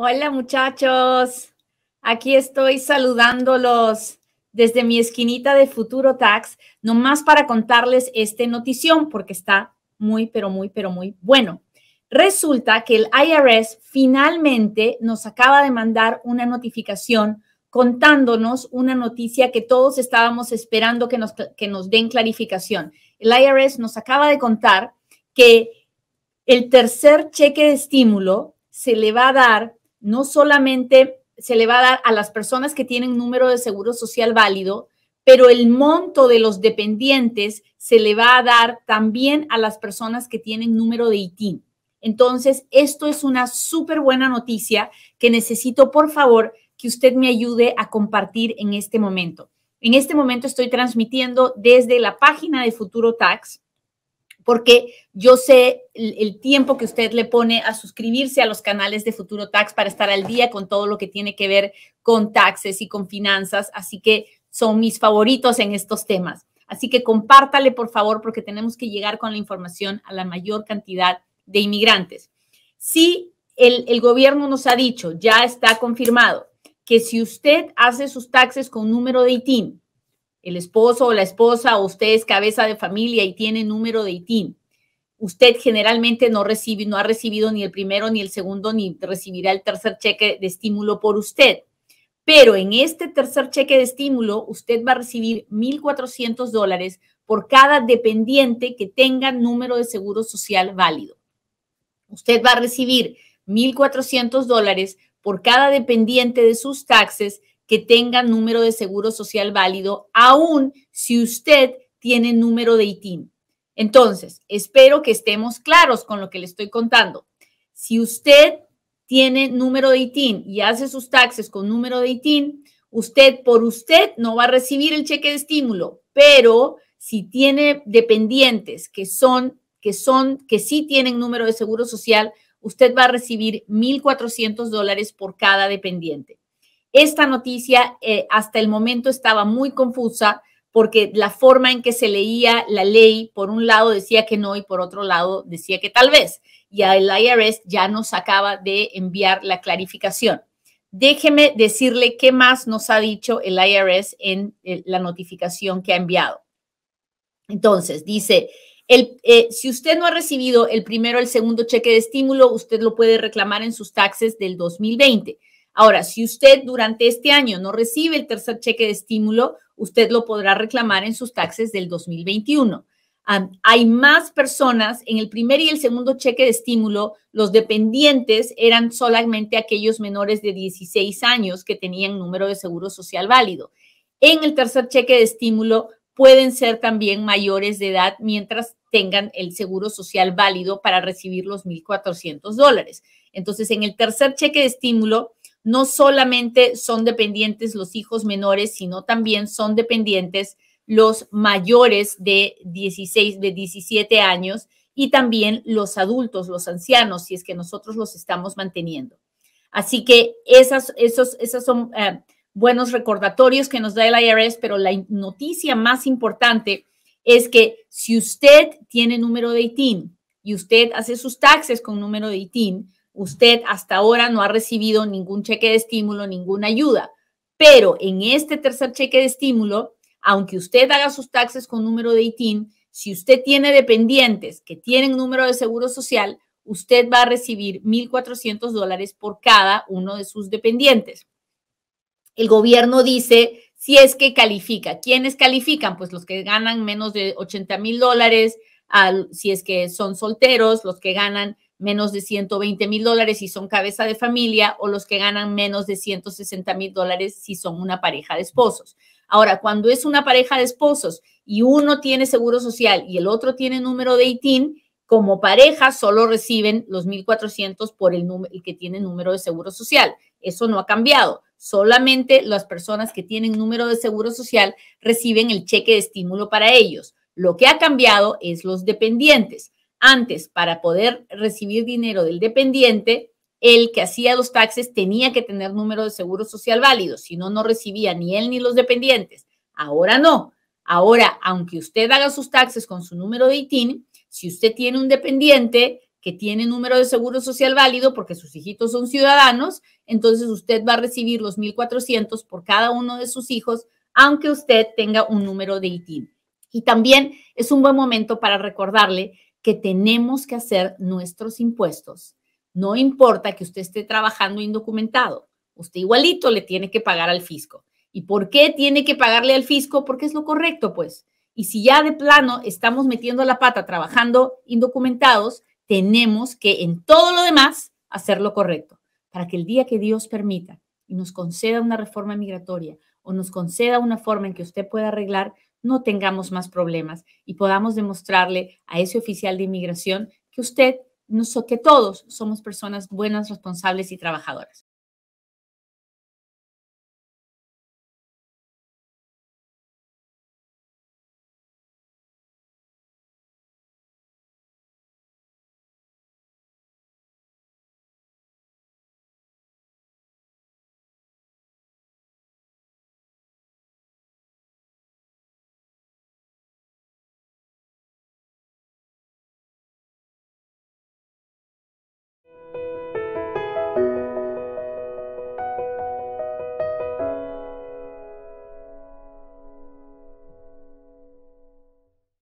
Hola muchachos, aquí estoy saludándolos desde mi esquinita de Futuro Tax, nomás para contarles este notición porque está muy, pero muy, pero muy bueno. Resulta que el IRS finalmente nos acaba de mandar una notificación contándonos una noticia que todos estábamos esperando que nos, que nos den clarificación. El IRS nos acaba de contar que el tercer cheque de estímulo se le va a dar no solamente se le va a dar a las personas que tienen número de seguro social válido, pero el monto de los dependientes se le va a dar también a las personas que tienen número de ITIN. Entonces, esto es una súper buena noticia que necesito, por favor, que usted me ayude a compartir en este momento. En este momento estoy transmitiendo desde la página de Futuro Tax porque yo sé el, tiempo que usted le pone a suscribirse a los canales de Futuro Tax para estar al día con todo lo que tiene que ver con taxes y con finanzas. Así que son mis favoritos en estos temas. Así que compártale, por favor, porque tenemos que llegar con la información a la mayor cantidad de inmigrantes. Si el, el gobierno nos ha dicho, ya está confirmado, que si usted hace sus taxes con número de ITIN, el esposo o la esposa o usted es cabeza de familia y tiene número de ITIN, usted generalmente no recibe, no ha recibido ni el primero ni el segundo, ni recibirá el tercer cheque de estímulo por usted. Pero en este tercer cheque de estímulo, usted va a recibir 1.400 dólares por cada dependiente que tenga número de seguro social válido. Usted va a recibir 1.400 dólares por cada dependiente de sus taxes que tenga número de seguro social válido, aún si usted tiene número de ITIN. Entonces, espero que estemos claros con lo que le estoy contando. Si usted tiene número de ITIN y hace sus taxes con número de ITIN, usted por usted no va a recibir el cheque de estímulo, pero si tiene dependientes que son que son que sí tienen número de seguro social, usted va a recibir 1400 dólares por cada dependiente. Esta noticia eh, hasta el momento estaba muy confusa porque la forma en que se leía la ley, por un lado decía que no y por otro lado decía que tal vez. Y el IRS ya nos acaba de enviar la clarificación. Déjeme decirle qué más nos ha dicho el IRS en eh, la notificación que ha enviado. Entonces, dice, eh, si usted no ha recibido el primero, o el segundo cheque de estímulo, usted lo puede reclamar en sus taxes del 2020. Ahora, si usted durante este año no recibe el tercer cheque de estímulo, usted lo podrá reclamar en sus taxes del 2021. hay más personas en el primer y el segundo cheque de estímulo, los dependientes eran solamente aquellos menores de 16 años que tenían número de seguro social válido. En el tercer cheque de estímulo pueden ser también mayores de edad mientras tengan el seguro social válido para recibir los 1.400 dólares. Entonces, en el tercer cheque de estímulo, no solamente son dependientes los hijos menores, sino también son dependientes los mayores de 16, de 17 años y también los adultos, los ancianos, si es que nosotros los estamos manteniendo. Así que esas, esos, esas son eh, buenos recordatorios que nos da el IRS, pero la noticia más importante es que si usted tiene número de ITIN y usted hace sus taxes con número de ITIN, usted hasta ahora no ha recibido ningún cheque de estímulo, ninguna ayuda. Pero en este tercer cheque de estímulo, aunque usted haga sus taxes con número de ITIN, si usted tiene dependientes que tienen número de seguro social, usted va a recibir 1.400 dólares por cada uno de sus dependientes. El gobierno dice si es que califica. ¿Quiénes califican? Pues los que ganan menos de 80 mil dólares, si es que son solteros, los que ganan menos de 120 mil dólares si son cabeza de familia o los que ganan menos de 160 mil dólares si son una pareja de esposos. Ahora, cuando es una pareja de esposos y uno tiene seguro social y el otro tiene número de ITIN, como pareja solo reciben los 1.400 por el, el que tiene número de seguro social. Eso no ha cambiado. Solamente las personas que tienen número de seguro social reciben el cheque de estímulo para ellos. Lo que ha cambiado es los dependientes. Antes, para poder recibir dinero del dependiente, el que hacía los taxes tenía que tener número de seguro social válido, si no, no recibía ni él ni los dependientes. Ahora no. Ahora, aunque usted haga sus taxes con su número de ITIN, si usted tiene un dependiente que tiene número de seguro social válido porque sus hijitos son ciudadanos, entonces usted va a recibir los 1.400 por cada uno de sus hijos, aunque usted tenga un número de ITIN. Y también es un buen momento para recordarle que tenemos que hacer nuestros impuestos. No importa que usted esté trabajando indocumentado, usted igualito le tiene que pagar al fisco. ¿Y por qué tiene que pagarle al fisco? Porque es lo correcto, pues. Y si ya de plano estamos metiendo la pata trabajando indocumentados, tenemos que en todo lo demás hacer lo correcto, para que el día que Dios permita y nos conceda una reforma migratoria o nos conceda una forma en que usted pueda arreglar no tengamos más problemas y podamos demostrarle a ese oficial de inmigración que usted, que todos somos personas buenas, responsables y trabajadoras.